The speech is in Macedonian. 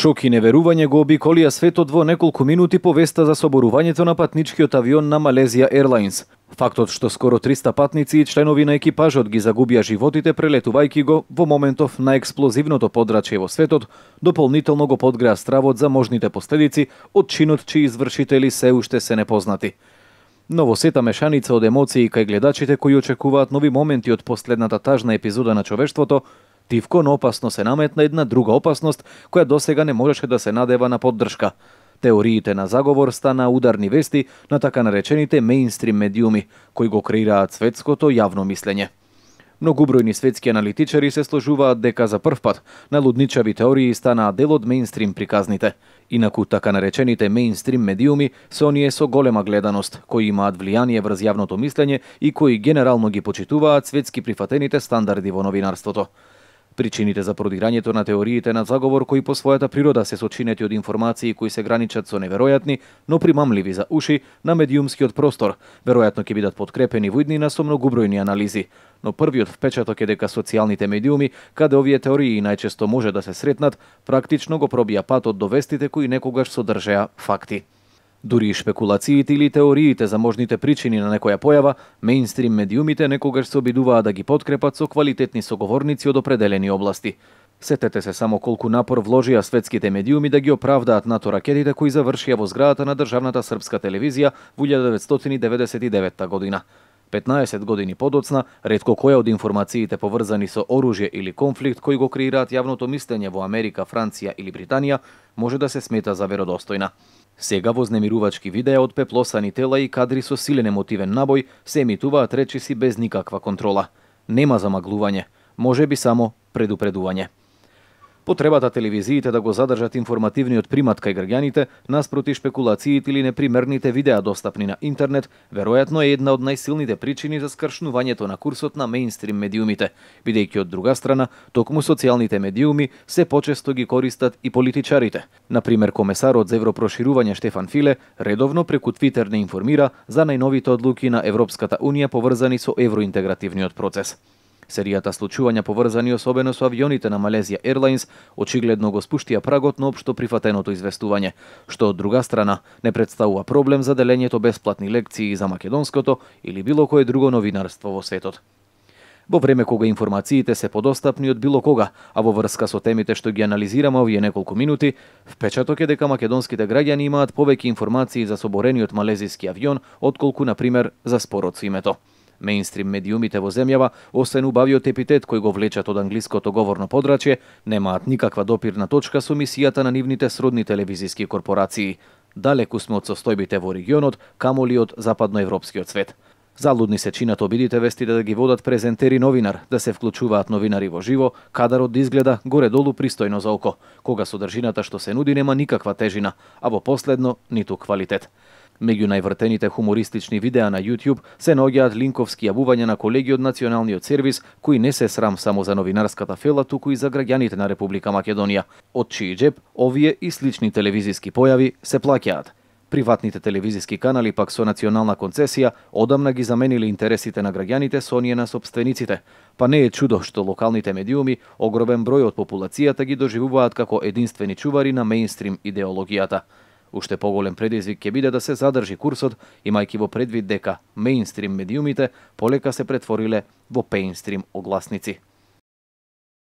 Шок и неверување го обиколија светот во неколку минути повеста за соборувањето на патничкиот авион на Малезија Airlines. Фактот што скоро 300 патници и членови на екипажот ги загубија животите прелетувајки го во моментов на експлозивното подрачје во светот, дополнително го подгреа стравот за можните последици од чинот чии извршители се уште се непознати. Но во сета мешаница од емоции кај гледачите кои очекуваат нови моменти од последната тажна епизода на човештвото, Тивко на опасно се наметна една друга опасност која досега не можеше да се надева на поддршка. Теориите на заговор стана ударни вести на така наречените мейнстрим медиуми, кои го креираат светското јавно мислење. Многубројни светски аналитичари се сложуваат дека за прв пат на лудничави теории станаа дел од мейнстрим приказните. Инаку така наречените мейнстрим медиуми се оние со голема гледаност, кои имаат влијание врз јавното мислење и кои генерално ги почитуваат светски прифатените стандарди во новинарството. Причините за продирањето на теориите на заговор кои по својата природа се сочинети од информации кои се граничат со неверојатни, но примамливи за уши на медиумскиот простор, веројатно ќе бидат подкрепени во иднина со многубројни анализи. Но првиот впечаток е дека социјалните медиуми, каде овие теории најчесто може да се сретнат, практично го пробија патот до вестите кои некогаш содржеа факти. Дури и шпекулациите или теориите за можните причини на некоја појава, мејнстрим медиумите некогаш се обидуваат да ги подкрепат со квалитетни соговорници од определени области. Сетете се само колку напор вложија светските медиуми да ги оправдаат НАТО ракетите кои завршија во зградата на Државната српска телевизија во 1999 година. 15 години подоцна, редко која од информациите поврзани со оружје или конфликт кои го креираат јавното мислење во Америка, Франција или Британија, може да се смета за веродостојна. Сега вознемирувачки видеа од пеплосани тела и кадри со силен емотивен набој се емитуваат речиси без никаква контрола. Нема замаглување, може би само предупредување. Потребата телевизиите да го задржат информативниот примат кај граѓаните наспроти шпекулациите или непримерните видеа достапни на интернет, веројатно е една од најсилните причини за скршнувањето на курсот на мејнстрим медиумите, бидејќи од друга страна, токму социјалните медиуми се почесто ги користат и политичарите. На пример, комесарот за европроширување Штефан Филе редовно преку Твитер не информира за најновите одлуки на Европската Унија поврзани со евроинтегративниот процес. Серијата случувања поврзани особено со авионите на Малезија Airlines очигледно го спуштија прагот на општо прифатеното известување, што од друга страна не представува проблем за делењето бесплатни лекции за македонското или било кое друго новинарство во светот во време кога информациите се подостапни од било кога, а во врска со темите што ги анализираме овие неколку минути, впечаток е дека македонските граѓани имаат повеќе информации за соборениот малезиски авион, отколку, на пример за спорот со името. Мейнстрим медиумите во земјава, освен убавиот епитет кој го влечат од англиското говорно подрачје, немаат никаква допирна точка со мисијата на нивните сродни телевизиски корпорации. Далеку сме од состојбите во регионот, камо ли од западноевропскиот свет. Залудни се чинат обидите вести да ги водат презентери новинар, да се вклучуваат новинари во живо, кадарот да изгледа горе-долу пристојно за око, кога содржината што се нуди нема никаква тежина, а во последно ниту квалитет. Меѓу највртените хумористични видеа на YouTube се наоѓаат линковски јавувања на колеги од Националниот сервис кои не се срам само за новинарската фела, туку и за граѓаните на Република Македонија, од чиј джеб овие и слични телевизиски појави се плаќаат. Приватните телевизиски канали пак со национална концесија одамна ги заменили интересите на граѓаните со оние на собствениците, па не е чудо што локалните медиуми огромен број од популацијата ги доживуваат како единствени чувари на мејнстрим идеологијата. Уште поголем предизвик ќе биде да се задржи курсот, имајќи во предвид дека мейнстрим медиумите полека се претвориле во пейнстрим огласници.